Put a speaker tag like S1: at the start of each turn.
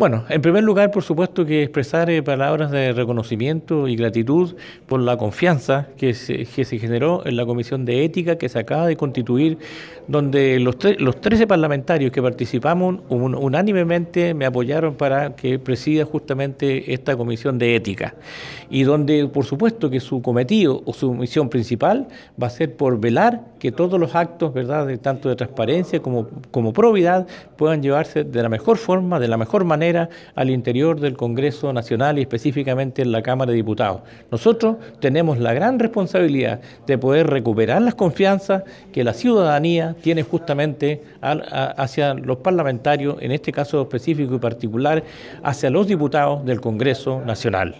S1: Bueno, en primer lugar, por supuesto que expresar eh, palabras de reconocimiento y gratitud por la confianza que se, que se, generó en la Comisión de Ética que se acaba de constituir, donde los, los 13 parlamentarios que participamos unánimemente me apoyaron para que presida justamente esta Comisión de Ética, y donde, por supuesto, que su cometido o su misión principal va a ser por velar que todos los actos, ¿verdad?, de, tanto de transparencia como, como probidad, puedan llevarse de la mejor forma, de la mejor manera, al interior del Congreso Nacional y específicamente en la Cámara de Diputados. Nosotros tenemos la gran responsabilidad de poder recuperar las confianzas que la ciudadanía tiene justamente hacia los parlamentarios, en este caso específico y particular, hacia los diputados del Congreso Nacional.